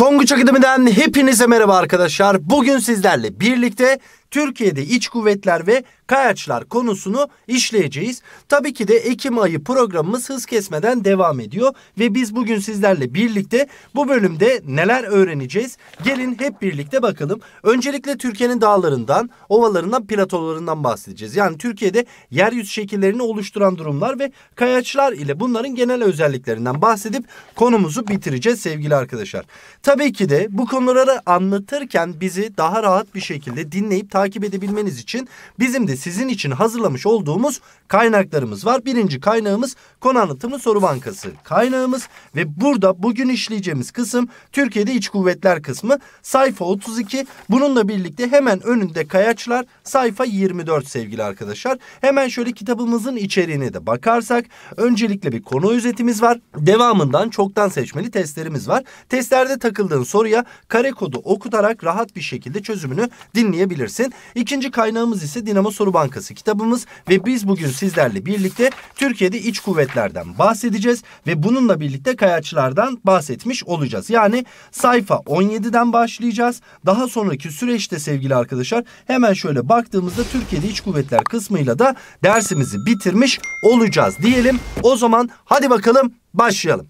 Tonguç Akademi'den hepinize merhaba arkadaşlar. Bugün sizlerle birlikte Türkiye'de iç kuvvetler ve kayaçlar konusunu işleyeceğiz. Tabii ki de Ekim ayı programımız hız kesmeden devam ediyor ve biz bugün sizlerle birlikte bu bölümde neler öğreneceğiz? Gelin hep birlikte bakalım. Öncelikle Türkiye'nin dağlarından, ovalarından, platolarından bahsedeceğiz. Yani Türkiye'de yeryüzü şekillerini oluşturan durumlar ve kayaçlar ile bunların genel özelliklerinden bahsedip konumuzu bitireceğiz sevgili arkadaşlar. Tabii ki de bu konuları anlatırken bizi daha rahat bir şekilde dinleyip takip edebilmeniz için bizim de sizin için hazırlamış olduğumuz kaynaklarımız var. Birinci kaynağımız konu anlatımı soru bankası kaynağımız ve burada bugün işleyeceğimiz kısım Türkiye'de iç kuvvetler kısmı sayfa 32. Bununla birlikte hemen önünde kayaçlar sayfa 24 sevgili arkadaşlar. Hemen şöyle kitabımızın içeriğine de bakarsak öncelikle bir konu özetimiz var. Devamından çoktan seçmeli testlerimiz var. Testlerde takıldığın soruya kare kodu okutarak rahat bir şekilde çözümünü dinleyebilirsin olun. İkinci kaynağımız ise Dinamo Soru Bankası kitabımız ve biz bugün sizlerle birlikte Türkiye'de iç kuvvetlerden bahsedeceğiz ve bununla birlikte kayaçlardan bahsetmiş olacağız. Yani sayfa 17'den başlayacağız. Daha sonraki süreçte sevgili arkadaşlar hemen şöyle baktığımızda Türkiye'de iç kuvvetler kısmıyla da dersimizi bitirmiş olacağız diyelim. O zaman hadi bakalım başlayalım.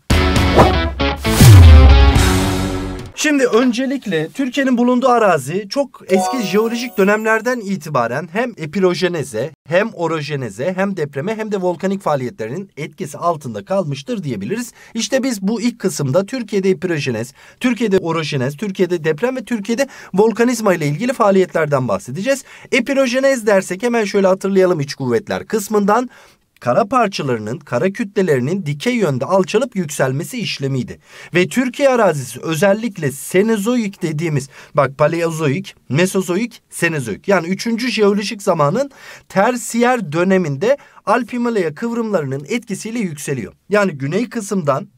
Şimdi öncelikle Türkiye'nin bulunduğu arazi çok eski jeolojik dönemlerden itibaren hem epirojeneze hem orojeneze hem depreme hem de volkanik faaliyetlerinin etkisi altında kalmıştır diyebiliriz. İşte biz bu ilk kısımda Türkiye'de epirojenez, Türkiye'de orojenez, Türkiye'de deprem ve Türkiye'de volkanizma ile ilgili faaliyetlerden bahsedeceğiz. Epirojenez dersek hemen şöyle hatırlayalım iç kuvvetler kısmından kara parçalarının, kara kütlelerinin dikey yönde alçalıp yükselmesi işlemiydi. Ve Türkiye arazisi özellikle Senezoik dediğimiz, bak Paleozoik, Mesozoik, Senezoik. Yani 3. jeolojik zamanın tersiyer döneminde Alp Himalaya kıvrımlarının etkisiyle yükseliyor. Yani güney kısımdan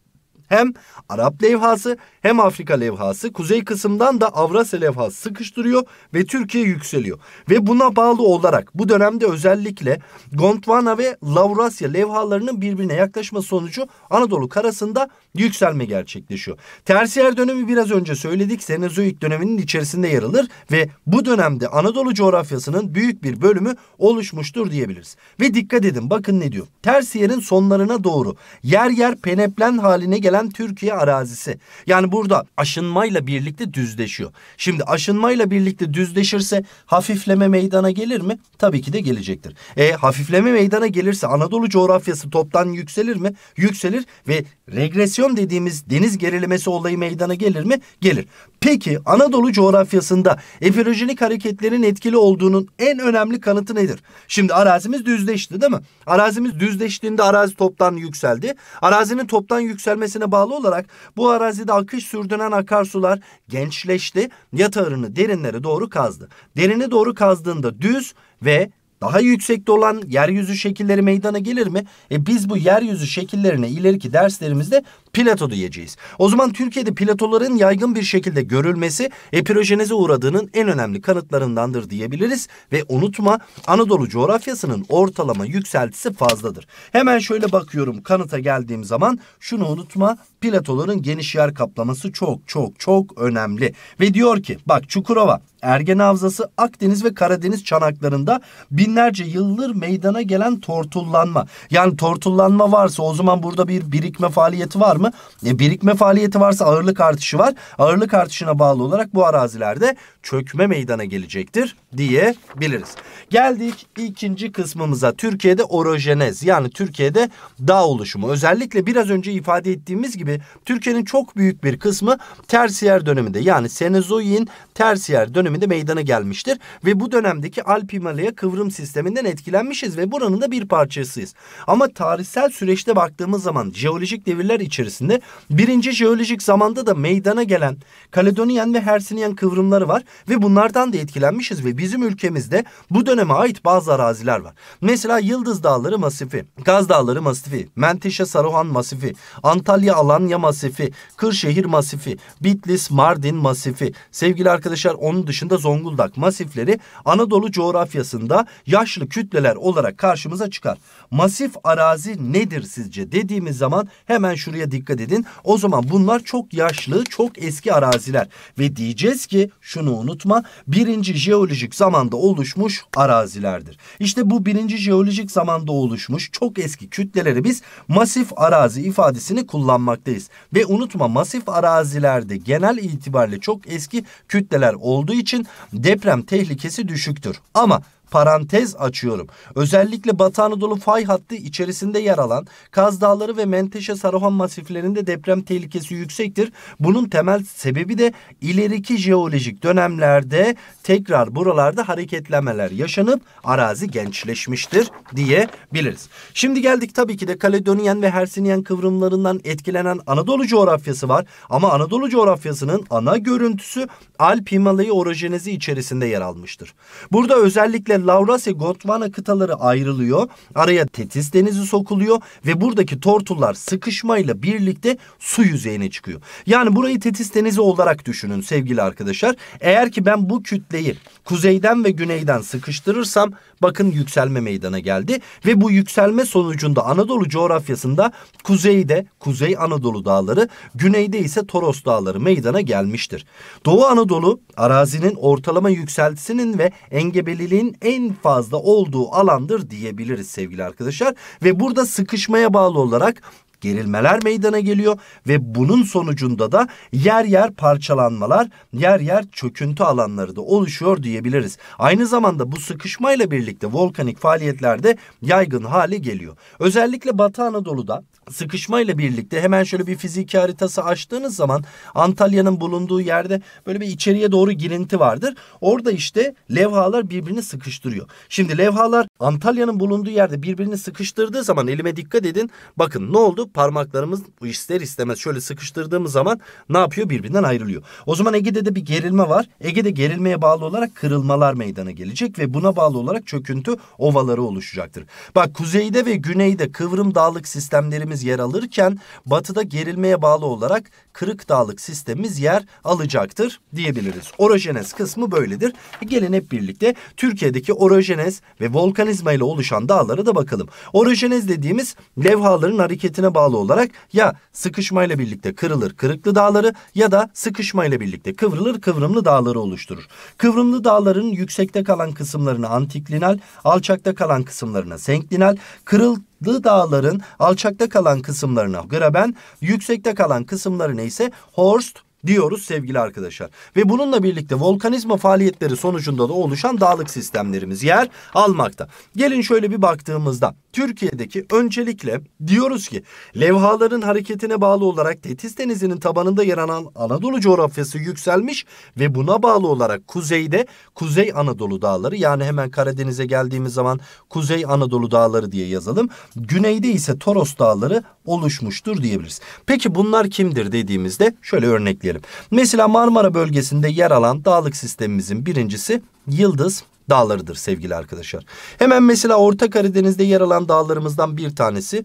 hem Arap levhası hem Afrika levhası kuzey kısımdan da Avrasya levhası sıkıştırıyor ve Türkiye yükseliyor. Ve buna bağlı olarak bu dönemde özellikle Gondwana ve Lavrasya levhalarının birbirine yaklaşma sonucu Anadolu karasında yükselme gerçekleşiyor. Tersiyer dönemi biraz önce söyledik Senezoik döneminin içerisinde yer alır ve bu dönemde Anadolu coğrafyasının büyük bir bölümü oluşmuştur diyebiliriz. Ve dikkat edin bakın ne diyor. Tersiyerin sonlarına doğru yer yer peneplen haline gelen eden Türkiye arazisi. Yani burada aşınmayla birlikte düzleşiyor. Şimdi aşınmayla birlikte düzleşirse hafifleme meydana gelir mi? Tabii ki de gelecektir. E, hafifleme meydana gelirse Anadolu coğrafyası toptan yükselir mi? Yükselir ve regresyon dediğimiz deniz gerilemesi olayı meydana gelir mi? Gelir. Peki Anadolu coğrafyasında epirojenik hareketlerin etkili olduğunun en önemli kanıtı nedir? Şimdi arazimiz düzleşti değil mi? Arazimiz düzleştiğinde arazi toptan yükseldi. Arazinin toptan yükselmesine hikayesine bağlı olarak bu arazide akış sürdüren akarsular gençleşti, yatarını derinlere doğru kazdı. Derine doğru kazdığında düz ve daha yüksekte olan yeryüzü şekilleri meydana gelir mi? E biz bu yeryüzü şekillerine ileriki derslerimizde Plato diyeceğiz. O zaman Türkiye'de platoların yaygın bir şekilde görülmesi epirojenize uğradığının en önemli kanıtlarındandır diyebiliriz. Ve unutma Anadolu coğrafyasının ortalama yükseltisi fazladır. Hemen şöyle bakıyorum kanıta geldiğim zaman şunu unutma platoların geniş yer kaplaması çok çok çok önemli. Ve diyor ki bak Çukurova Ergen Havzası Akdeniz ve Karadeniz çanaklarında binlerce yıldır meydana gelen tortullanma. Yani tortullanma varsa o zaman burada bir birikme faaliyeti var mı? mı? E, birikme faaliyeti varsa ağırlık artışı var. Ağırlık artışına bağlı olarak bu arazilerde çökme meydana gelecektir diyebiliriz. Geldik ikinci kısmımıza. Türkiye'de orojenez yani Türkiye'de dağ oluşumu. Özellikle biraz önce ifade ettiğimiz gibi Türkiye'nin çok büyük bir kısmı tersiyer döneminde yani Senezoin tersiyer döneminde meydana gelmiştir. Ve bu dönemdeki Alp Himalaya kıvrım sisteminden etkilenmişiz ve buranın da bir parçasıyız. Ama tarihsel süreçte baktığımız zaman jeolojik devirler içerisinde içerisinde. Birinci jeolojik zamanda da meydana gelen Kaledonyen ve Hersinyen kıvrımları var ve bunlardan da etkilenmişiz ve bizim ülkemizde bu döneme ait bazı araziler var. Mesela Yıldız Dağları masifi, Gaz Dağları masifi, Menteşe Saruhan masifi, Antalya Alanya masifi, Kırşehir masifi, Bitlis Mardin masifi. Sevgili arkadaşlar onun dışında Zonguldak masifleri Anadolu coğrafyasında yaşlı kütleler olarak karşımıza çıkar. Masif arazi nedir sizce dediğimiz zaman hemen şuraya dikkat dikkat edin. O zaman bunlar çok yaşlı, çok eski araziler. Ve diyeceğiz ki şunu unutma. Birinci jeolojik zamanda oluşmuş arazilerdir. İşte bu birinci jeolojik zamanda oluşmuş çok eski kütleleri biz masif arazi ifadesini kullanmaktayız. Ve unutma masif arazilerde genel itibariyle çok eski kütleler olduğu için deprem tehlikesi düşüktür. Ama parantez açıyorum. Özellikle Batı Anadolu fay hattı içerisinde yer alan Kaz Dağları ve Menteşe Saruhan masiflerinde deprem tehlikesi yüksektir. Bunun temel sebebi de ileriki jeolojik dönemlerde tekrar buralarda hareketlemeler yaşanıp arazi gençleşmiştir diyebiliriz. Şimdi geldik tabii ki de Kaledonyen ve Hersinyen kıvrımlarından etkilenen Anadolu coğrafyası var. Ama Anadolu coğrafyasının ana görüntüsü Alp Himalayı orojenizi içerisinde yer almıştır. Burada özellikle ve Laurasya Gondwana kıtaları ayrılıyor. Araya Tetis denizi sokuluyor ve buradaki tortullar sıkışmayla birlikte su yüzeyine çıkıyor. Yani burayı Tetis denizi olarak düşünün sevgili arkadaşlar. Eğer ki ben bu kütleyi kuzeyden ve güneyden sıkıştırırsam bakın yükselme meydana geldi. Ve bu yükselme sonucunda Anadolu coğrafyasında kuzeyde Kuzey Anadolu dağları güneyde ise Toros dağları meydana gelmiştir. Doğu Anadolu arazinin ortalama yükseltisinin ve engebeliliğin en fazla olduğu alandır diyebiliriz sevgili arkadaşlar. Ve burada sıkışmaya bağlı olarak gerilmeler meydana geliyor ve bunun sonucunda da yer yer parçalanmalar, yer yer çöküntü alanları da oluşuyor diyebiliriz. Aynı zamanda bu sıkışmayla birlikte volkanik faaliyetlerde yaygın hale geliyor. Özellikle Batı Anadolu'da sıkışmayla birlikte hemen şöyle bir fiziki haritası açtığınız zaman Antalya'nın bulunduğu yerde böyle bir içeriye doğru girinti vardır. Orada işte levhalar birbirini sıkıştırıyor. Şimdi levhalar Antalya'nın bulunduğu yerde birbirini sıkıştırdığı zaman elime dikkat edin. Bakın ne oldu? parmaklarımız ister istemez şöyle sıkıştırdığımız zaman ne yapıyor? Birbirinden ayrılıyor. O zaman Ege'de de bir gerilme var. Ege'de gerilmeye bağlı olarak kırılmalar meydana gelecek ve buna bağlı olarak çöküntü ovaları oluşacaktır. Bak kuzeyde ve güneyde kıvrım dağlık sistemlerimiz yer alırken batıda gerilmeye bağlı olarak kırık dağlık sistemimiz yer alacaktır diyebiliriz. Orojenez kısmı böyledir. E gelin hep birlikte Türkiye'deki orojenez ve volkanizma ile oluşan dağlara da bakalım. Orojenez dediğimiz levhaların hareketine bağlı bağlı olarak ya sıkışmayla birlikte kırılır kırıklı dağları ya da sıkışmayla birlikte kıvrılır kıvrımlı dağları oluşturur. Kıvrımlı dağların yüksekte kalan kısımlarına antiklinal, alçakta kalan kısımlarına senklinal, kırıl dağların alçakta kalan kısımlarına graben, yüksekte kalan kısımlarına ise horst diyoruz sevgili arkadaşlar. Ve bununla birlikte volkanizma faaliyetleri sonucunda da oluşan dağlık sistemlerimiz yer almakta. Gelin şöyle bir baktığımızda Türkiye'deki öncelikle diyoruz ki levhaların hareketine bağlı olarak Tetis Denizi'nin tabanında yer alan Anadolu coğrafyası yükselmiş ve buna bağlı olarak kuzeyde Kuzey Anadolu dağları yani hemen Karadeniz'e geldiğimiz zaman Kuzey Anadolu dağları diye yazalım. Güneyde ise Toros dağları oluşmuştur diyebiliriz. Peki bunlar kimdir dediğimizde şöyle örnekleyelim bahsedelim. Mesela Marmara bölgesinde yer alan dağlık sistemimizin birincisi Yıldız dağlarıdır sevgili arkadaşlar. Hemen mesela Orta Karadeniz'de yer alan dağlarımızdan bir tanesi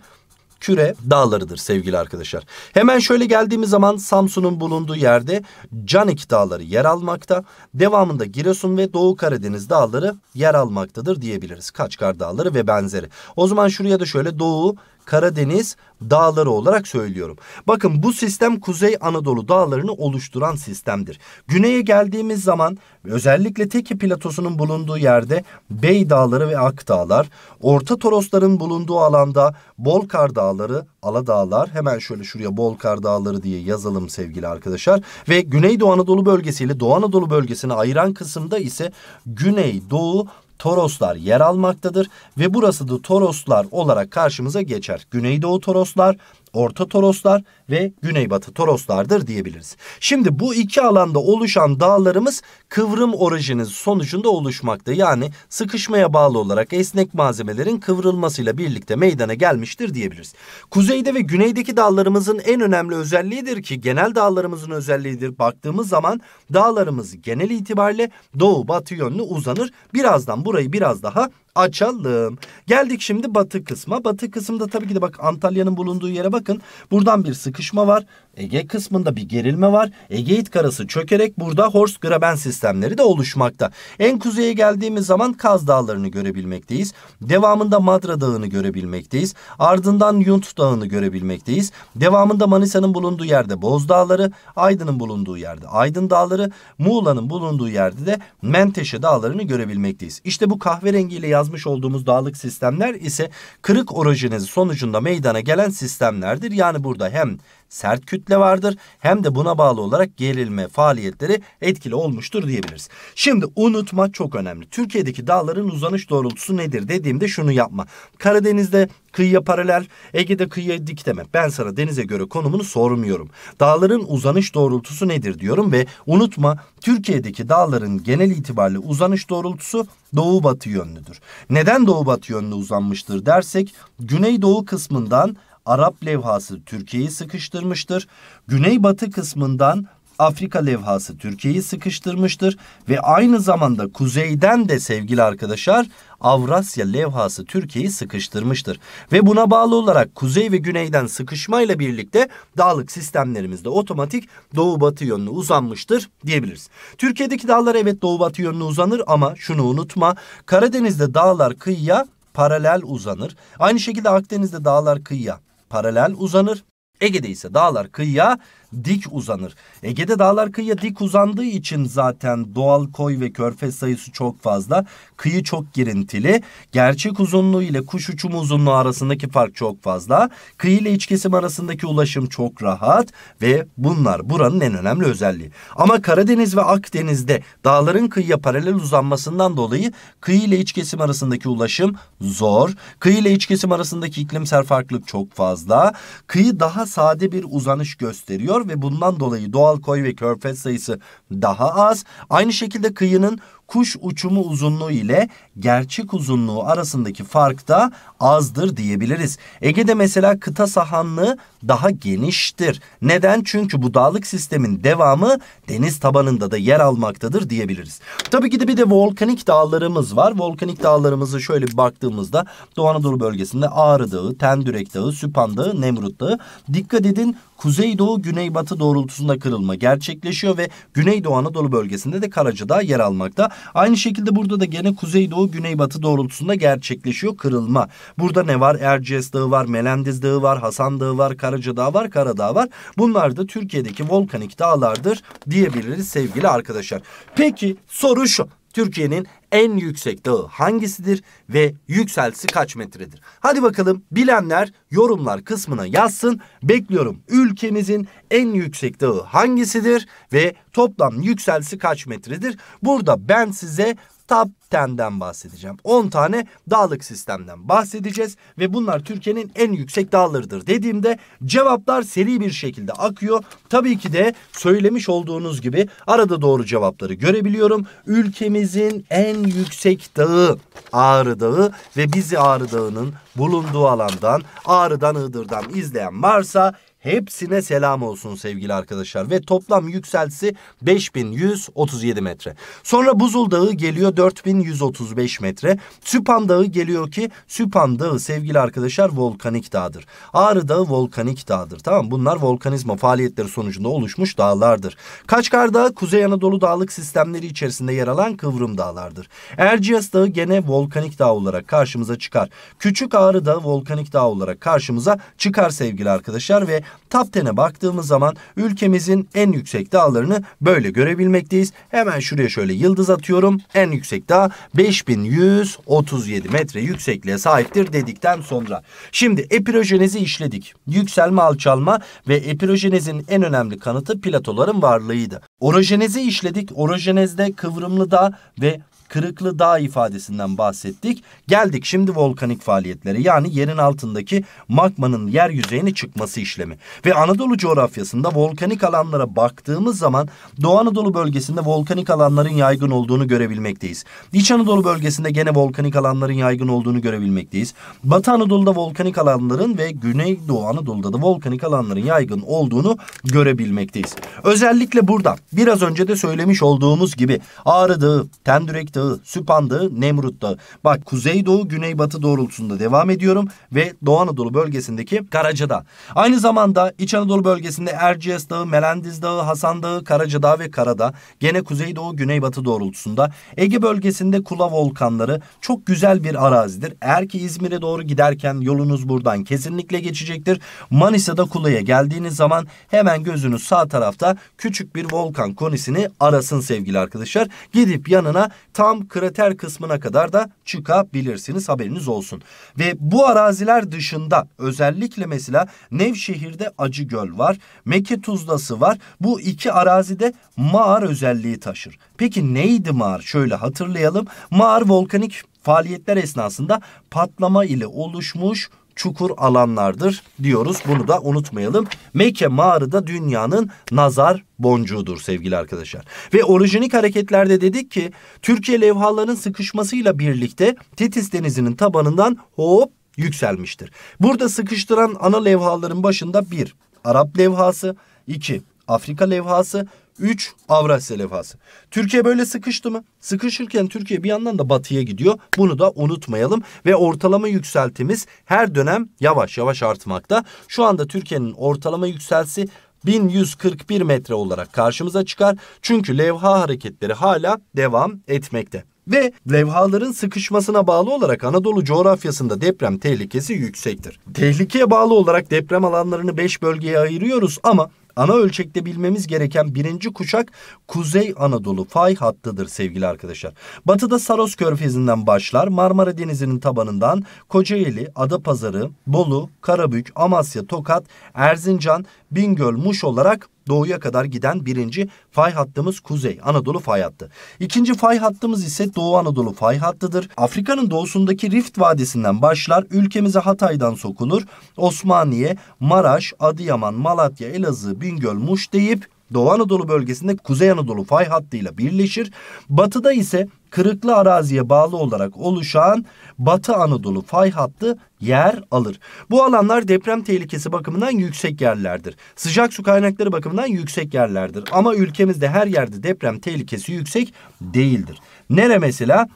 Küre dağlarıdır sevgili arkadaşlar. Hemen şöyle geldiğimiz zaman Samsun'un bulunduğu yerde Canik dağları yer almakta. Devamında Giresun ve Doğu Karadeniz dağları yer almaktadır diyebiliriz. Kaçkar dağları ve benzeri. O zaman şuraya da şöyle Doğu Karadeniz dağları olarak söylüyorum. Bakın bu sistem Kuzey Anadolu dağlarını oluşturan sistemdir. Güneye geldiğimiz zaman özellikle Teki platosunun bulunduğu yerde Bey Dağları ve Ak Dağlar, Orta Torosların bulunduğu alanda Bolkar Dağları, Ala Dağlar hemen şöyle şuraya Bolkar Dağları diye yazalım sevgili arkadaşlar ve Güneydoğu Anadolu bölgesiyle ile Doğu Anadolu bölgesini ayıran kısımda ise Güney Doğu Toroslar yer almaktadır ve burası da Toroslar olarak karşımıza geçer. Güneydoğu Toroslar, Orta Toroslar ve Güneybatı Toroslardır diyebiliriz. Şimdi bu iki alanda oluşan dağlarımız kıvrım orijiniz sonucunda oluşmakta. Yani sıkışmaya bağlı olarak esnek malzemelerin kıvrılmasıyla birlikte meydana gelmiştir diyebiliriz. Kuzeyde ve güneydeki dağlarımızın en önemli özelliğidir ki genel dağlarımızın özelliğidir. Baktığımız zaman dağlarımız genel itibariyle doğu batı yönlü uzanır. Birazdan burayı biraz daha açalım. Geldik şimdi batı kısma. Batı kısımda tabii ki de bak Antalya'nın bulunduğu yere bakın. Buradan bir sıkışma var. Ege kısmında bir gerilme var. Egeit karası çökerek burada Horst Graben sistemleri de oluşmakta. En kuzeye geldiğimiz zaman Kaz Dağları'nı görebilmekteyiz. Devamında Madra Dağı'nı görebilmekteyiz. Ardından Yunt Dağı'nı görebilmekteyiz. Devamında Manisa'nın bulunduğu yerde Boz Dağları, Aydın'ın bulunduğu yerde Aydın Dağları, Muğla'nın bulunduğu yerde de Menteşe Dağları'nı görebilmekteyiz. İşte bu kahverengiyle yaz yazmış olduğumuz dağlık sistemler ise kırık orijiniz sonucunda meydana gelen sistemlerdir. Yani burada hem sert kütle vardır. Hem de buna bağlı olarak gerilme faaliyetleri etkili olmuştur diyebiliriz. Şimdi unutma çok önemli. Türkiye'deki dağların uzanış doğrultusu nedir dediğimde şunu yapma. Karadeniz'de kıyıya paralel, Ege'de kıyıya dik deme. Ben sana denize göre konumunu sormuyorum. Dağların uzanış doğrultusu nedir diyorum ve unutma Türkiye'deki dağların genel itibariyle uzanış doğrultusu doğu batı yönlüdür. Neden doğu batı yönlü uzanmıştır dersek güneydoğu kısmından Arap levhası Türkiye'yi sıkıştırmıştır. Güneybatı kısmından Afrika levhası Türkiye'yi sıkıştırmıştır ve aynı zamanda kuzeyden de sevgili arkadaşlar Avrasya levhası Türkiye'yi sıkıştırmıştır. Ve buna bağlı olarak kuzey ve güneyden sıkışmayla birlikte dağlık sistemlerimizde otomatik doğu batı yönlü uzanmıştır diyebiliriz. Türkiye'deki dağlar evet doğu batı yönlü uzanır ama şunu unutma Karadeniz'de dağlar kıyıya paralel uzanır. Aynı şekilde Akdeniz'de dağlar kıyıya paralel uzanır. Ege'de ise dağlar kıyıya dik uzanır. Ege'de dağlar kıyıya dik uzandığı için zaten doğal koy ve körfez sayısı çok fazla. Kıyı çok girintili. Gerçek uzunluğu ile kuş uçumu uzunluğu arasındaki fark çok fazla. Kıyı ile iç kesim arasındaki ulaşım çok rahat ve bunlar buranın en önemli özelliği. Ama Karadeniz ve Akdeniz'de dağların kıyıya paralel uzanmasından dolayı kıyı ile iç kesim arasındaki ulaşım zor. Kıyı ile iç kesim arasındaki iklimsel farklılık çok fazla. Kıyı daha sade bir uzanış gösteriyor ve bundan dolayı doğal koy ve körfez sayısı daha az. Aynı şekilde kıyının kuş uçumu uzunluğu ile gerçek uzunluğu arasındaki fark da azdır diyebiliriz. Ege'de mesela kıta sahanlığı daha geniştir. Neden? Çünkü bu dağlık sistemin devamı deniz tabanında da yer almaktadır diyebiliriz. Tabii ki de bir de volkanik dağlarımız var. Volkanik dağlarımızı şöyle bir baktığımızda Doğu Anadolu bölgesinde Ağrı Dağı, Tendürek Dağı, Süphan Dağı, Nemrut Dağı. Dikkat edin Kuzeydoğu Güneybatı doğrultusunda kırılma gerçekleşiyor ve Güneydoğu Anadolu bölgesinde de Karacadağ yer almakta. Aynı şekilde burada da gene kuzeydoğu güneybatı doğrultusunda gerçekleşiyor kırılma. Burada ne var? Erciyes Dağı var, Melendiz Dağı var, Hasan Dağı var, Karaca Dağı var, Karadağ var. Bunlar da Türkiye'deki volkanik dağlardır diyebiliriz sevgili arkadaşlar. Peki soru şu. Türkiye'nin en yüksek dağı hangisidir ve yükseltisi kaç metredir? Hadi bakalım bilenler yorumlar kısmına yazsın. Bekliyorum ülkemizin en yüksek dağı hangisidir ve toplam yükseltisi kaç metredir? Burada ben size top tenden bahsedeceğim. 10 tane dağlık sistemden bahsedeceğiz ve bunlar Türkiye'nin en yüksek dağlarıdır dediğimde cevaplar seri bir şekilde akıyor. Tabii ki de söylemiş olduğunuz gibi arada doğru cevapları görebiliyorum. Ülkemizin en yüksek dağı Ağrı Dağı ve bizi Ağrı Dağı'nın bulunduğu alandan Ağrı'dan Iğdır'dan izleyen varsa Hepsine selam olsun sevgili arkadaşlar. Ve toplam yükseltisi 5137 metre. Sonra Buzul Dağı geliyor 4135 metre. Süpan Dağı geliyor ki Süpan Dağı sevgili arkadaşlar volkanik dağdır. Ağrı Dağı volkanik dağdır. Tamam bunlar volkanizma faaliyetleri sonucunda oluşmuş dağlardır. Kaçkar Dağı Kuzey Anadolu dağlık sistemleri içerisinde yer alan kıvrım dağlardır. Erciyes Dağı gene volkanik dağ olarak karşımıza çıkar. Küçük Ağrı Dağı volkanik dağ olarak karşımıza çıkar sevgili arkadaşlar ve top baktığımız zaman ülkemizin en yüksek dağlarını böyle görebilmekteyiz. Hemen şuraya şöyle yıldız atıyorum. En yüksek dağ 5137 metre yüksekliğe sahiptir dedikten sonra. Şimdi epirojenizi işledik. Yükselme, alçalma ve epirojenizin en önemli kanıtı platoların varlığıydı. Orojenezi işledik. Orojenezde kıvrımlı dağ ve kırıklı dağ ifadesinden bahsettik. Geldik şimdi volkanik faaliyetlere yani yerin altındaki magmanın yer yüzeyine çıkması işlemi. Ve Anadolu coğrafyasında volkanik alanlara baktığımız zaman Doğu Anadolu bölgesinde volkanik alanların yaygın olduğunu görebilmekteyiz. İç Anadolu bölgesinde gene volkanik alanların yaygın olduğunu görebilmekteyiz. Batı Anadolu'da volkanik alanların ve Güneydoğu Anadolu'da da volkanik alanların yaygın olduğunu görebilmekteyiz. Özellikle burada biraz önce de söylemiş olduğumuz gibi Ağrı Dağı, Tendürek Dağı, Süphan Dağı, Nemrut Dağı. Bak kuzeydoğu güneybatı doğrultusunda devam ediyorum ve Doğu Anadolu bölgesindeki Karacadağ. Aynı zamanda İç Anadolu bölgesinde Erciyes Dağı, Melendiz Dağı, Hasan Dağı, Karaca Dağı ve Karadağ. Gene kuzeydoğu güneybatı doğrultusunda. Ege bölgesinde Kula volkanları çok güzel bir arazidir. Eğer ki İzmir'e doğru giderken yolunuz buradan kesinlikle geçecektir. Manisa'da Kula'ya geldiğiniz zaman hemen gözünüz sağ tarafta küçük bir volkan konisini arasın sevgili arkadaşlar. Gidip yanına tam tam krater kısmına kadar da çıkabilirsiniz haberiniz olsun. Ve bu araziler dışında özellikle mesela Nevşehir'de Acıgöl var, Mekke Tuzlası var. Bu iki arazide mağar özelliği taşır. Peki neydi mağar? Şöyle hatırlayalım. Mağar volkanik faaliyetler esnasında patlama ile oluşmuş çukur alanlardır diyoruz. Bunu da unutmayalım. Mekke mağarı da dünyanın nazar boncuğudur sevgili arkadaşlar. Ve orijinik hareketlerde dedik ki Türkiye levhalarının sıkışmasıyla birlikte Titis denizinin tabanından hop yükselmiştir. Burada sıkıştıran ana levhaların başında bir Arap levhası, iki Afrika levhası, 3 Avrasya levhası. Türkiye böyle sıkıştı mı? Sıkışırken Türkiye bir yandan da batıya gidiyor. Bunu da unutmayalım ve ortalama yükseltimiz her dönem yavaş yavaş artmakta. Şu anda Türkiye'nin ortalama yükselsi 1141 metre olarak karşımıza çıkar. Çünkü levha hareketleri hala devam etmekte. Ve levhaların sıkışmasına bağlı olarak Anadolu coğrafyasında deprem tehlikesi yüksektir. Tehlikeye bağlı olarak deprem alanlarını 5 bölgeye ayırıyoruz ama ana ölçekte bilmemiz gereken birinci kuşak Kuzey Anadolu fay hattıdır sevgili arkadaşlar. Batıda Saros Körfezi'nden başlar, Marmara Denizi'nin tabanından Kocaeli, Adapazarı, Bolu, Karabük, Amasya, Tokat, Erzincan Bingöl, Muş olarak doğuya kadar giden birinci fay hattımız Kuzey Anadolu fay hattı. İkinci fay hattımız ise Doğu Anadolu fay hattıdır. Afrika'nın doğusundaki Rift Vadisi'nden başlar, ülkemize Hatay'dan sokulur. Osmaniye, Maraş, Adıyaman, Malatya, Elazığ, Bingöl, Muş deyip Doğu Anadolu bölgesinde Kuzey Anadolu fay hattıyla birleşir. Batıda ise kırıklı araziye bağlı olarak oluşan Batı Anadolu fay hattı yer alır. Bu alanlar deprem tehlikesi bakımından yüksek yerlerdir. Sıcak su kaynakları bakımından yüksek yerlerdir. Ama ülkemizde her yerde deprem tehlikesi yüksek değildir. Nere mesela?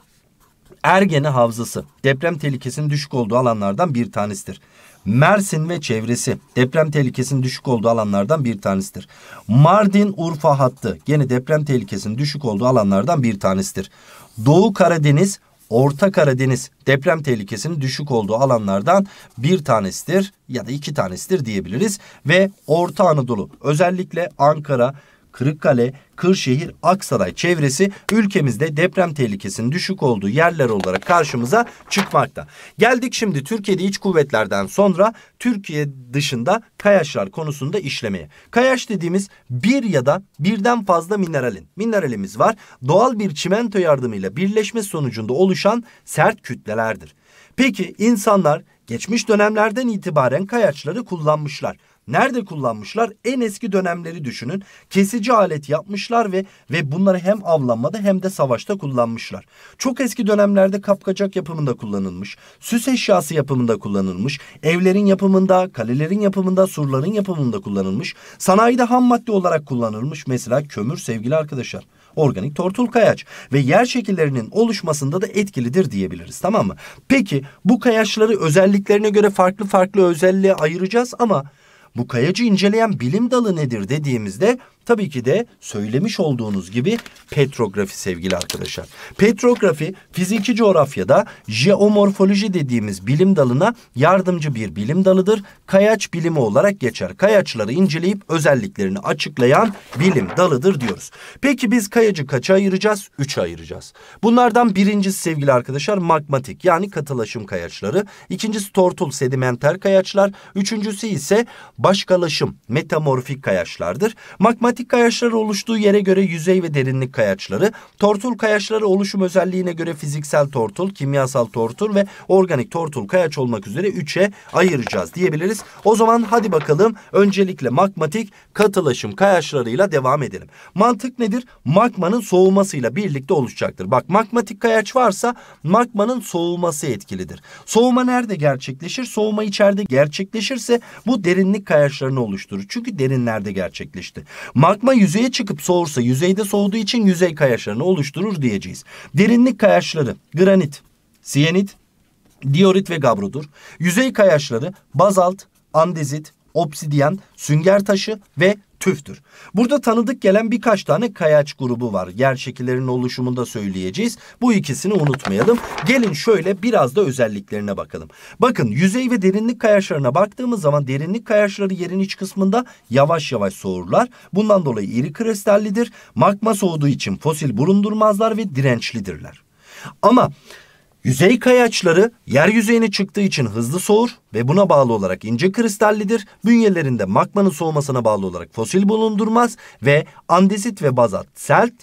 Ergene Havzası deprem tehlikesinin düşük olduğu alanlardan bir tanesidir. Mersin ve çevresi deprem tehlikesinin düşük olduğu alanlardan bir tanesidir. Mardin Urfa hattı gene deprem tehlikesinin düşük olduğu alanlardan bir tanesidir. Doğu Karadeniz, Orta Karadeniz deprem tehlikesinin düşük olduğu alanlardan bir tanesidir ya da iki tanesidir diyebiliriz. Ve Orta Anadolu özellikle Ankara, Kırıkkale, Kırşehir, Aksaray çevresi ülkemizde deprem tehlikesinin düşük olduğu yerler olarak karşımıza çıkmakta. Geldik şimdi Türkiye'de iç kuvvetlerden sonra Türkiye dışında kayaşlar konusunda işlemeye. Kayaş dediğimiz bir ya da birden fazla mineralin, mineralimiz var. Doğal bir çimento yardımıyla birleşme sonucunda oluşan sert kütlelerdir. Peki insanlar geçmiş dönemlerden itibaren kayaçları kullanmışlar. Nerede kullanmışlar? En eski dönemleri düşünün. Kesici alet yapmışlar ve ve bunları hem avlanmada hem de savaşta kullanmışlar. Çok eski dönemlerde kapkacak yapımında kullanılmış, süs eşyası yapımında kullanılmış, evlerin yapımında, kalelerin yapımında, surların yapımında kullanılmış, sanayide ham madde olarak kullanılmış mesela kömür sevgili arkadaşlar organik tortul kayaç ve yer şekillerinin oluşmasında da etkilidir diyebiliriz tamam mı? Peki bu kayaçları özelliklerine göre farklı farklı özelliğe ayıracağız ama bu kayacı inceleyen bilim dalı nedir dediğimizde Tabii ki de söylemiş olduğunuz gibi petrografi sevgili arkadaşlar. Petrografi fiziki coğrafyada jeomorfoloji dediğimiz bilim dalına yardımcı bir bilim dalıdır. Kayaç bilimi olarak geçer. Kayaçları inceleyip özelliklerini açıklayan bilim dalıdır diyoruz. Peki biz kayacı kaça ayıracağız? Üçe ayıracağız. Bunlardan birincisi sevgili arkadaşlar magmatik yani katılaşım kayaçları. İkincisi tortul sedimenter kayaçlar. Üçüncüsü ise başkalaşım metamorfik kayaçlardır. Magmatik Statik kayaçları oluştuğu yere göre yüzey ve derinlik kayaçları, tortul kayaçları oluşum özelliğine göre fiziksel tortul, kimyasal tortul ve organik tortul kayaç olmak üzere 3'e ayıracağız diyebiliriz. O zaman hadi bakalım öncelikle magmatik katılaşım kayaçlarıyla devam edelim. Mantık nedir? Magmanın soğumasıyla birlikte oluşacaktır. Bak magmatik kayaç varsa magmanın soğuması etkilidir. Soğuma nerede gerçekleşir? Soğuma içeride gerçekleşirse bu derinlik kayaçlarını oluşturur. Çünkü derinlerde gerçekleşti. Magma yüzeye çıkıp soğursa yüzeyde soğuduğu için yüzey kayaçlarını oluşturur diyeceğiz. Derinlik kayaçları granit, siyenit, diorit ve gabrodur. Yüzey kayaçları bazalt, andezit, obsidiyen, sünger taşı ve tüftür. Burada tanıdık gelen birkaç tane kayaç grubu var. Yer şekillerinin oluşumunda söyleyeceğiz. Bu ikisini unutmayalım. Gelin şöyle biraz da özelliklerine bakalım. Bakın yüzey ve derinlik kayaçlarına baktığımız zaman derinlik kayaçları yerin iç kısmında yavaş yavaş soğurlar. Bundan dolayı iri kristallidir. Magma soğuduğu için fosil burundurmazlar ve dirençlidirler. Ama Yüzey kayaçları yer yüzeyine çıktığı için hızlı soğur ve buna bağlı olarak ince kristallidir. Bünyelerinde magmanın soğumasına bağlı olarak fosil bulundurmaz ve andesit ve bazalt, selt,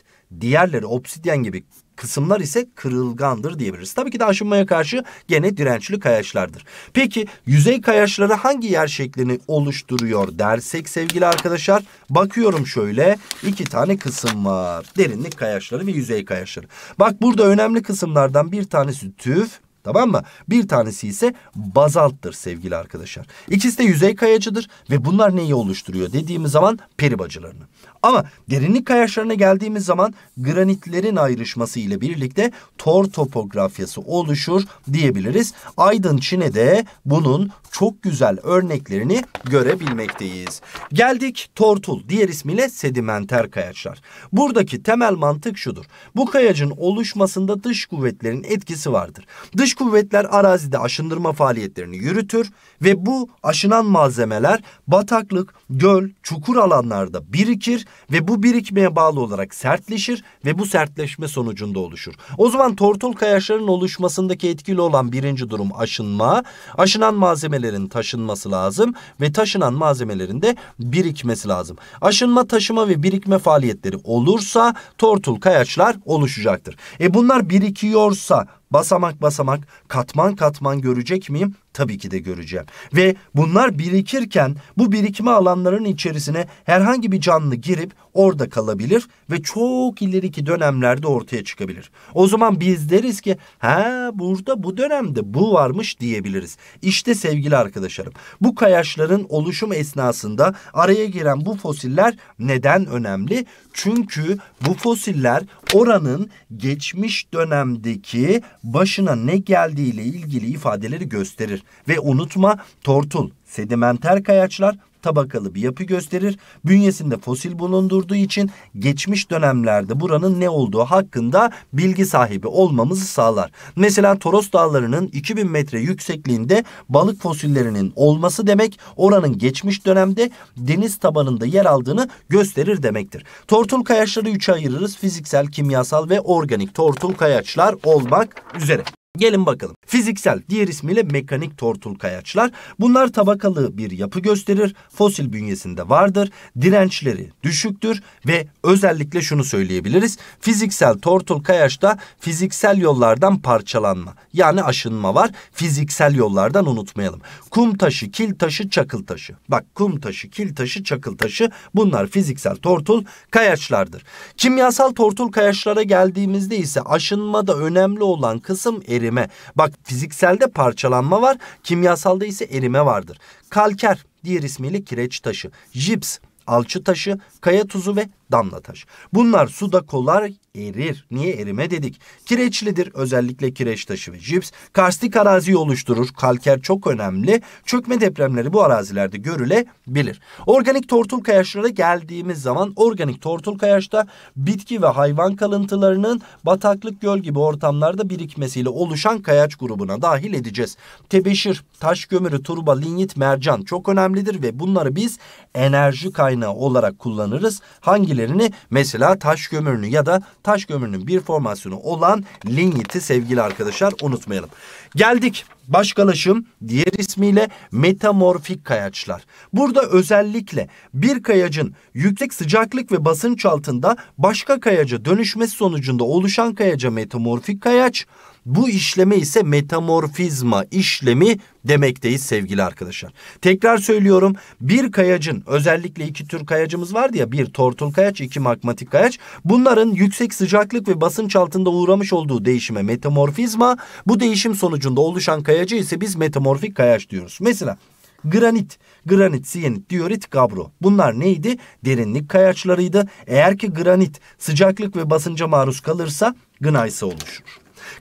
diğerleri obsidyen gibi kısımlar ise kırılgandır diyebiliriz. Tabii ki de aşınmaya karşı gene dirençli kayaçlardır. Peki yüzey kayaçları hangi yer şeklini oluşturuyor dersek sevgili arkadaşlar. Bakıyorum şöyle iki tane kısım var. Derinlik kayaçları ve yüzey kayaçları. Bak burada önemli kısımlardan bir tanesi tüf. Tamam mı? Bir tanesi ise bazalttır sevgili arkadaşlar. İkisi de yüzey kayacıdır ve bunlar neyi oluşturuyor dediğimiz zaman peribacılarını. Ama derinlik kayaçlarına geldiğimiz zaman granitlerin ayrışması ile birlikte tor topografyası oluşur diyebiliriz. Aydın Çin'e de bunun çok güzel örneklerini görebilmekteyiz. Geldik tortul diğer ismiyle sedimenter kayaçlar. Buradaki temel mantık şudur. Bu kayacın oluşmasında dış kuvvetlerin etkisi vardır. Dış kuvvetler arazide aşındırma faaliyetlerini yürütür ve bu aşınan malzemeler bataklık, göl, çukur alanlarda birikir ve bu birikmeye bağlı olarak sertleşir ve bu sertleşme sonucunda oluşur. O zaman tortul kayaçların oluşmasındaki etkili olan birinci durum aşınma. Aşınan malzemelerin taşınması lazım ve taşınan malzemelerin de birikmesi lazım. Aşınma, taşıma ve birikme faaliyetleri olursa tortul kayaçlar oluşacaktır. E bunlar birikiyorsa Basamak basamak, katman katman görecek miyim? Tabii ki de göreceğim. Ve bunlar birikirken bu birikme alanların içerisine herhangi bir canlı girip orada kalabilir ve çok ileriki dönemlerde ortaya çıkabilir. O zaman biz deriz ki ha burada bu dönemde bu varmış diyebiliriz. İşte sevgili arkadaşlarım bu kayaçların oluşum esnasında araya giren bu fosiller neden önemli? Çünkü bu fosiller oranın geçmiş dönemdeki başına ne geldiğiyle ilgili ifadeleri gösterir. Ve unutma tortul sedimenter kayaçlar tabakalı bir yapı gösterir. Bünyesinde fosil bulundurduğu için geçmiş dönemlerde buranın ne olduğu hakkında bilgi sahibi olmamızı sağlar. Mesela Toros Dağları'nın 2000 metre yüksekliğinde balık fosillerinin olması demek oranın geçmiş dönemde deniz tabanında yer aldığını gösterir demektir. Tortul kayaçları üçe ayırırız. Fiziksel, kimyasal ve organik tortul kayaçlar olmak üzere. Gelin bakalım. Fiziksel diğer ismiyle mekanik tortul kayaçlar. Bunlar tabakalı bir yapı gösterir. Fosil bünyesinde vardır. Dirençleri düşüktür ve özellikle şunu söyleyebiliriz. Fiziksel tortul kayaçta fiziksel yollardan parçalanma yani aşınma var. Fiziksel yollardan unutmayalım. Kum taşı, kil taşı, çakıl taşı. Bak kum taşı, kil taşı, çakıl taşı bunlar fiziksel tortul kayaçlardır. Kimyasal tortul kayaçlara geldiğimizde ise aşınmada önemli olan kısım eri erime. Bak fizikselde parçalanma var, kimyasalda ise erime vardır. Kalker diğer ismiyle kireç taşı, jips, alçı taşı, kaya tuzu ve damla taş. Bunlar suda kolay erir. Niye erime dedik? Kireçlidir özellikle kireç taşı ve cips. Karstik arazi oluşturur. Kalker çok önemli. Çökme depremleri bu arazilerde görülebilir. Organik tortul kayaçlara geldiğimiz zaman organik tortul kayaçta bitki ve hayvan kalıntılarının bataklık göl gibi ortamlarda birikmesiyle oluşan kayaç grubuna dahil edeceğiz. Tebeşir, taş gömürü, turba, linyit, mercan çok önemlidir ve bunları biz enerji kaynağı olarak kullanırız. Hangi hangilerini? Mesela taş gömürünü ya da taş gömürünün bir formasyonu olan lignit'i sevgili arkadaşlar unutmayalım. Geldik Başkalaşım diğer ismiyle metamorfik kayaçlar. Burada özellikle bir kayacın yüksek sıcaklık ve basınç altında başka kayaca dönüşmesi sonucunda oluşan kayaca metamorfik kayaç. Bu işleme ise metamorfizma işlemi demekteyiz sevgili arkadaşlar. Tekrar söylüyorum bir kayacın özellikle iki tür kayacımız vardı ya bir tortul kayaç iki magmatik kayaç. Bunların yüksek sıcaklık ve basınç altında uğramış olduğu değişime metamorfizma bu değişim sonucunda oluşan kayaç kayaca ise biz metamorfik kayaç diyoruz. Mesela granit, granit, siyenit, diorit, gabro. Bunlar neydi? Derinlik kayaçlarıydı. Eğer ki granit sıcaklık ve basınca maruz kalırsa gnaysa oluşur.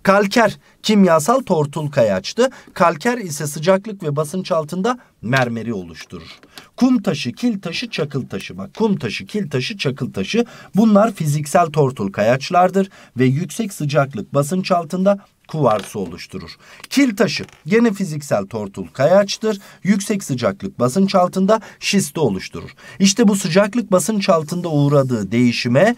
Kalker kimyasal tortul kayaçtı. Kalker ise sıcaklık ve basınç altında mermeri oluşturur. Kum taşı, kil taşı, çakıl taşı. Bak kum taşı, kil taşı, çakıl taşı bunlar fiziksel tortul kayaçlardır ve yüksek sıcaklık basınç altında kuvarsı oluşturur. Kil taşı gene fiziksel tortul kayaçtır. Yüksek sıcaklık basınç altında şisti oluşturur. İşte bu sıcaklık basınç altında uğradığı değişime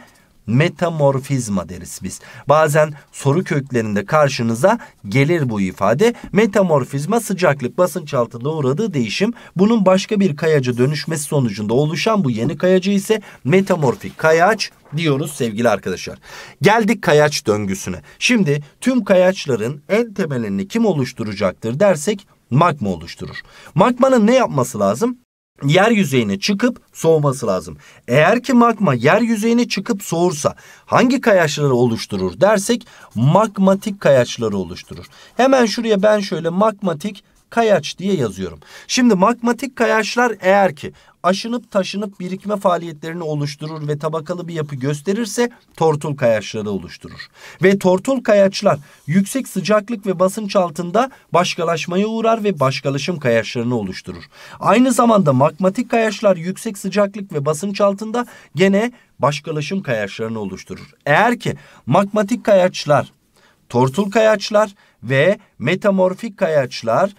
metamorfizma deriz biz. Bazen soru köklerinde karşınıza gelir bu ifade. Metamorfizma sıcaklık basınç altında uğradığı değişim. Bunun başka bir kayacı dönüşmesi sonucunda oluşan bu yeni kayacı ise metamorfik kayaç diyoruz sevgili arkadaşlar. Geldik kayaç döngüsüne. Şimdi tüm kayaçların en temelini kim oluşturacaktır dersek magma oluşturur. Magmanın ne yapması lazım? yer yüzeyine çıkıp soğuması lazım. Eğer ki magma yer yüzeyine çıkıp soğursa hangi kayaçları oluşturur dersek magmatik kayaçları oluşturur. Hemen şuraya ben şöyle magmatik kayaç diye yazıyorum. Şimdi magmatik kayaçlar eğer ki aşınıp taşınıp birikme faaliyetlerini oluşturur ve tabakalı bir yapı gösterirse tortul kayaçları oluşturur. Ve tortul kayaçlar yüksek sıcaklık ve basınç altında başkalaşmaya uğrar ve başkalaşım kayaçlarını oluşturur. Aynı zamanda magmatik kayaçlar yüksek sıcaklık ve basınç altında gene başkalaşım kayaçlarını oluşturur. Eğer ki magmatik kayaçlar, tortul kayaçlar ve Metamorfik kayaçlar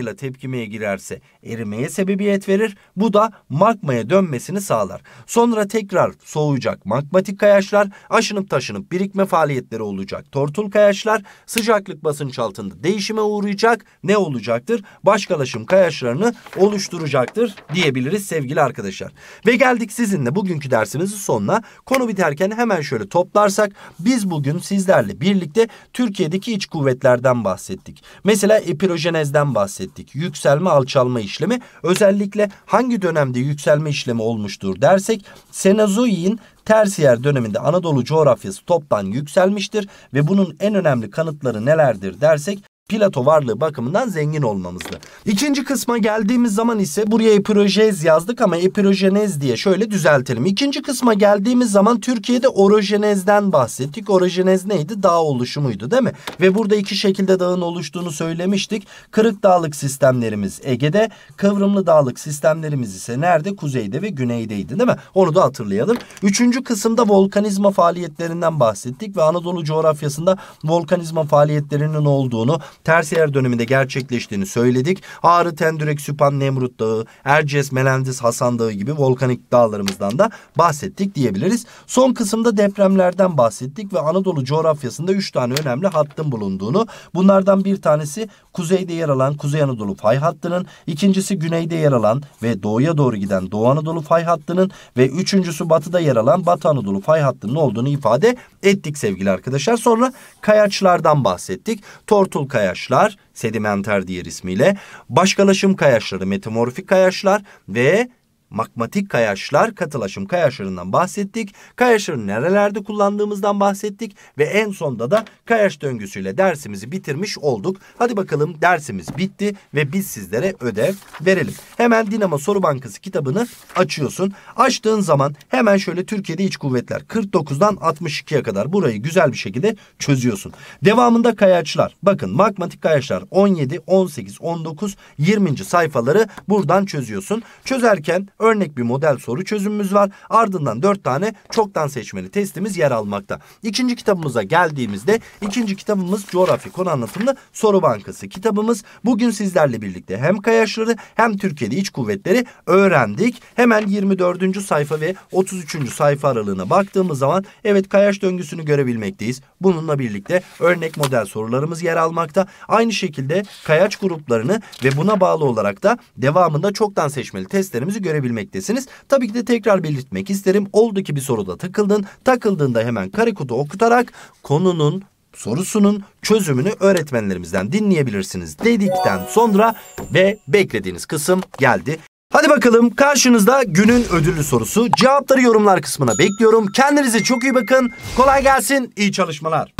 ile tepkimeye girerse erimeye sebebiyet verir. Bu da magmaya dönmesini sağlar. Sonra tekrar soğuyacak magmatik kayaçlar, aşınıp taşınıp birikme faaliyetleri olacak. Tortul kayaçlar sıcaklık basınç altında değişime uğrayacak. Ne olacaktır? Başkalaşım kayaçlarını oluşturacaktır diyebiliriz sevgili arkadaşlar. Ve geldik sizinle bugünkü dersimizin sonuna. Konu biterken hemen şöyle toplarsak biz bugün sizlerle birlikte Türkiye'deki iç kuvvetlerden bahsediyoruz bahsettik. Mesela epirojenezden bahsettik. Yükselme alçalma işlemi özellikle hangi dönemde yükselme işlemi olmuştur dersek Senazoi'nin tersiyer döneminde Anadolu coğrafyası toptan yükselmiştir ve bunun en önemli kanıtları nelerdir dersek Plato varlığı bakımından zengin olmamızdı. İkinci kısma geldiğimiz zaman ise buraya epirojez yazdık ama epirojenez diye şöyle düzeltelim. İkinci kısma geldiğimiz zaman Türkiye'de orojenezden bahsettik. Orojenez neydi? Dağ oluşumuydu değil mi? Ve burada iki şekilde dağın oluştuğunu söylemiştik. Kırık dağlık sistemlerimiz Ege'de, kıvrımlı dağlık sistemlerimiz ise nerede? Kuzeyde ve güneydeydi değil mi? Onu da hatırlayalım. Üçüncü kısımda volkanizma faaliyetlerinden bahsettik ve Anadolu coğrafyasında volkanizma faaliyetlerinin olduğunu tersiyer döneminde gerçekleştiğini söyledik. Ağrı, Tendürek, Süphan, Nemrut Dağı, Erciyes, Melendiz, Hasan Dağı gibi volkanik dağlarımızdan da bahsettik diyebiliriz. Son kısımda depremlerden bahsettik ve Anadolu coğrafyasında üç tane önemli hattın bulunduğunu. Bunlardan bir tanesi kuzeyde yer alan Kuzey Anadolu fay hattının, ikincisi güneyde yer alan ve doğuya doğru giden Doğu Anadolu fay hattının ve üçüncüsü batıda yer alan Batı Anadolu fay hattının olduğunu ifade ettik sevgili arkadaşlar. Sonra kayaçlardan bahsettik. Tortul kayaçları kayaçlar sedimenter diğer ismiyle başkalaşım kayaçları metamorfik kayaçlar ve magmatik kayaçlar, katılaşım kayaçlarından bahsettik. Kayaçları nerelerde kullandığımızdan bahsettik ve en sonda da kayaç döngüsüyle dersimizi bitirmiş olduk. Hadi bakalım dersimiz bitti ve biz sizlere ödev verelim. Hemen Dinamo Soru Bankası kitabını açıyorsun. Açtığın zaman hemen şöyle Türkiye'de iç kuvvetler 49'dan 62'ye kadar burayı güzel bir şekilde çözüyorsun. Devamında kayaçlar. Bakın magmatik kayaçlar 17, 18, 19, 20. sayfaları buradan çözüyorsun. Çözerken örnek bir model soru çözümümüz var. Ardından dört tane çoktan seçmeli testimiz yer almakta. İkinci kitabımıza geldiğimizde ikinci kitabımız coğrafi konu anlatımlı soru bankası kitabımız. Bugün sizlerle birlikte hem Kayaşları hem Türkiye'de iç kuvvetleri öğrendik. Hemen 24. sayfa ve 33. sayfa aralığına baktığımız zaman evet Kayaş döngüsünü görebilmekteyiz. Bununla birlikte örnek model sorularımız yer almakta. Aynı şekilde kayaç gruplarını ve buna bağlı olarak da devamında çoktan seçmeli testlerimizi görebilmekteyiz ulaşabilmektesiniz. Tabii ki de tekrar belirtmek isterim. Oldu ki bir soruda takıldın. Takıldığında hemen kare kutu okutarak konunun sorusunun çözümünü öğretmenlerimizden dinleyebilirsiniz dedikten sonra ve beklediğiniz kısım geldi. Hadi bakalım karşınızda günün ödüllü sorusu. Cevapları yorumlar kısmına bekliyorum. Kendinize çok iyi bakın. Kolay gelsin. İyi çalışmalar.